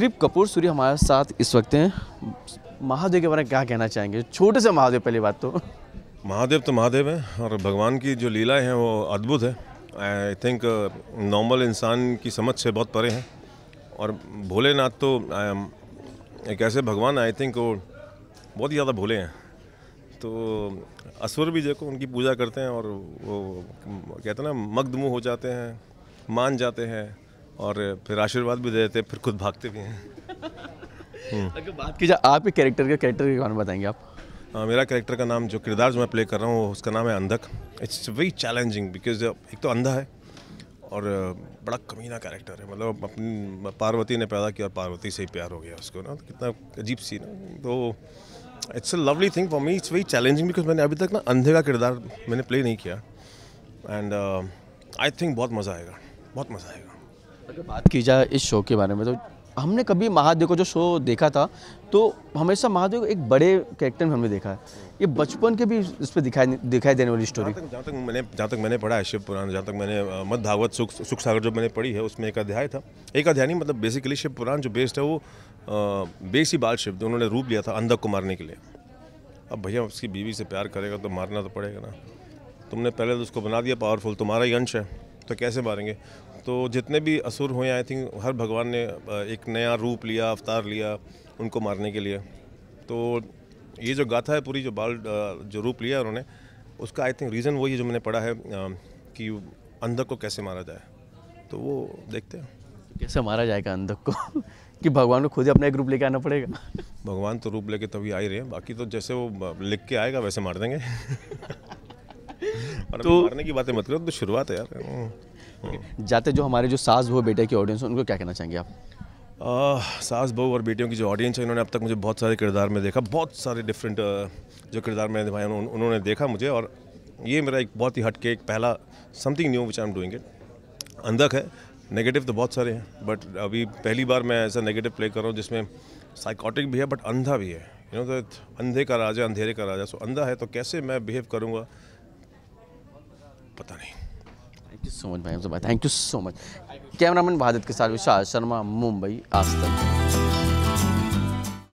कृप कपूर सूर्य हमारे साथ इस वक्त हैं महादेव के बारे में क्या कहना चाहेंगे छोटे से महादेव पहली बात तो महादेव तो महादेव है और भगवान की जो लीलाएं हैं वो अद्भुत है आई थिंक नॉर्मल इंसान की समझ से बहुत परे हैं और भोलेनाथ तो um, एक ऐसे भगवान आई थिंक वो बहुत ही ज़्यादा भोले हैं तो असुर भी देखो उनकी पूजा करते हैं और वो कहते हैं ना मुँह हो जाते हैं मान जाते हैं और फिर आशीर्वाद भी दे देते फिर खुद भागते भी हैं अगर हम्म। बात की जाए आपके कैरेक्टर के कैरेक्टर के कारण बताएंगे आप आ, मेरा कैरेक्टर का नाम जो किरदार जो मैं प्ले कर रहा हूँ उसका नाम है Andhak it's very challenging because एक तो अंधा है और uh, बड़ा कमीना कैरेक्टर है मतलब अपनी पार्वती ने पैदा किया और पार्वती से ही प्यार हो गया उसको ना कितना अजीब सी ना तो it's a lovely thing for me it's very challenging because मैंने अभी तक ना अंधे का किरदार मैंने प्ले नहीं किया एंड आई थिंक बहुत मज़ा आएगा बहुत मज़ा आएगा अगर बात की जाए इस शो के बारे में तो हमने कभी महादेव को जो शो देखा था तो हमेशा महादेव एक बड़े कैरेक्टर में हमने देखा है ये बचपन के भी इस पर दिखाई दिखाई देने वाली स्टोरी जहाँ तक मैंने जहाँ तक मैंने पढ़ा है शिव पुराण जहाँ तक मैंने मध भागवत सुख सुख सागर जो मैंने पढ़ी है उसमें एक अध्याय था एक अध्याय नहीं मतलब बेसिकली शिव पुराण जो बेस्ड है वो बेस ही बाल शिव उन्होंने रूप लिया था अंधक को मारने के लिए अब भैया उसकी बीवी से प्यार करेगा तो मारना तो पड़ेगा ना तुमने पहले तो उसको बना दिया पावरफुल तुम्हारा ही अंश है तो कैसे मारेंगे तो जितने भी असुर हुए आई थिंक हर भगवान ने एक नया रूप लिया अवतार लिया उनको मारने के लिए तो ये जो गाथा है पूरी जो बाल जो रूप लिया उन्होंने उसका आई थिंक रीज़न वही जो मैंने पढ़ा है कि अंधक को कैसे मारा जाए तो वो देखते हैं तो कैसे मारा जाएगा अंधक को कि भगवान को खुद ही अपना एक रूप लेके आना पड़ेगा भगवान तो रूप लेके तभी आ ही रहे हैं बाकी तो जैसे वो लिख के आएगा वैसे मार देंगे तो मारने की बातें मत करो तो शुरुआत है यार हम्म। जाते जो हमारे जो सास बहु बेटे की ऑडियंस उनको क्या कहना चाहेंगे आप आ, सास बहू और बेटियों की जो ऑडियंस है इन्होंने अब तक मुझे बहुत सारे किरदार में देखा बहुत सारे डिफरेंट जो किरदार मैंने निभाए उन, उन्होंने देखा मुझे और ये मेरा एक बहुत ही हटके एक पहला something new which I am doing it Andhak है नेगेटिव तो बहुत सारे हैं बट अभी पहली बार मैं ऐसा नेगेटिव प्ले कर रहा हूँ जिसमें साइकोटिक भी है बट अंधा भी है यू नो तो अंधे का राजा अंधेरे का राजा सो अंधा है तो कैसे मैं बिहेव करूँगा सो मच भाई thank you so much cameraman Bharat के साथ विशाल शर्मा मुंबई आज तक